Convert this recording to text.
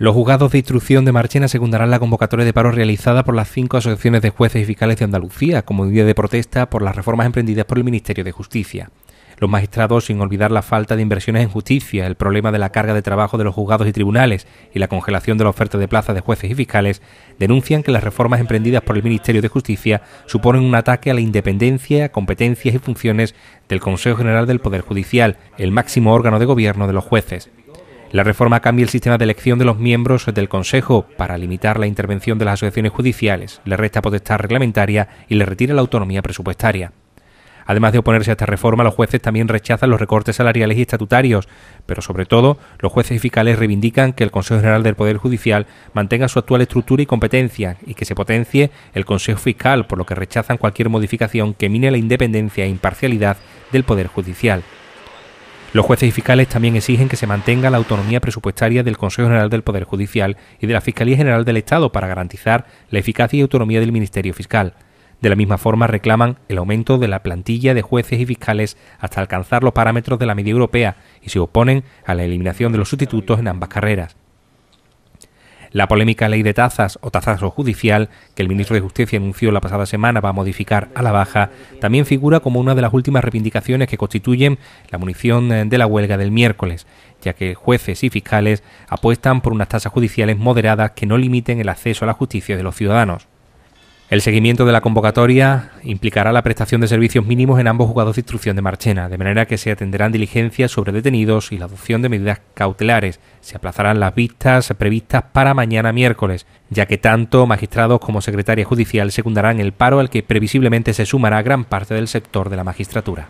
Los juzgados de instrucción de Marchena secundarán la convocatoria de paro realizada por las cinco asociaciones de jueces y fiscales de Andalucía como día de protesta por las reformas emprendidas por el Ministerio de Justicia. Los magistrados, sin olvidar la falta de inversiones en justicia, el problema de la carga de trabajo de los juzgados y tribunales y la congelación de la oferta de plazas de jueces y fiscales, denuncian que las reformas emprendidas por el Ministerio de Justicia suponen un ataque a la independencia, competencias y funciones del Consejo General del Poder Judicial, el máximo órgano de gobierno de los jueces. La reforma cambia el sistema de elección de los miembros del Consejo para limitar la intervención de las asociaciones judiciales, le resta potestad reglamentaria y le retira la autonomía presupuestaria. Además de oponerse a esta reforma, los jueces también rechazan los recortes salariales y estatutarios, pero sobre todo, los jueces y fiscales reivindican que el Consejo General del Poder Judicial mantenga su actual estructura y competencia y que se potencie el Consejo Fiscal, por lo que rechazan cualquier modificación que mine la independencia e imparcialidad del Poder Judicial. Los jueces y fiscales también exigen que se mantenga la autonomía presupuestaria del Consejo General del Poder Judicial y de la Fiscalía General del Estado para garantizar la eficacia y autonomía del Ministerio Fiscal. De la misma forma reclaman el aumento de la plantilla de jueces y fiscales hasta alcanzar los parámetros de la media europea y se oponen a la eliminación de los sustitutos en ambas carreras. La polémica ley de tazas o tazazo judicial, que el ministro de Justicia anunció la pasada semana va a modificar a la baja, también figura como una de las últimas reivindicaciones que constituyen la munición eh, de la huelga del miércoles, ya que jueces y fiscales apuestan por unas tasas judiciales moderadas que no limiten el acceso a la justicia de los ciudadanos. El seguimiento de la convocatoria implicará la prestación de servicios mínimos en ambos juzgados de instrucción de Marchena, de manera que se atenderán diligencias sobre detenidos y la adopción de medidas cautelares. Se aplazarán las vistas previstas para mañana miércoles, ya que tanto magistrados como secretaria judicial secundarán el paro al que previsiblemente se sumará gran parte del sector de la magistratura.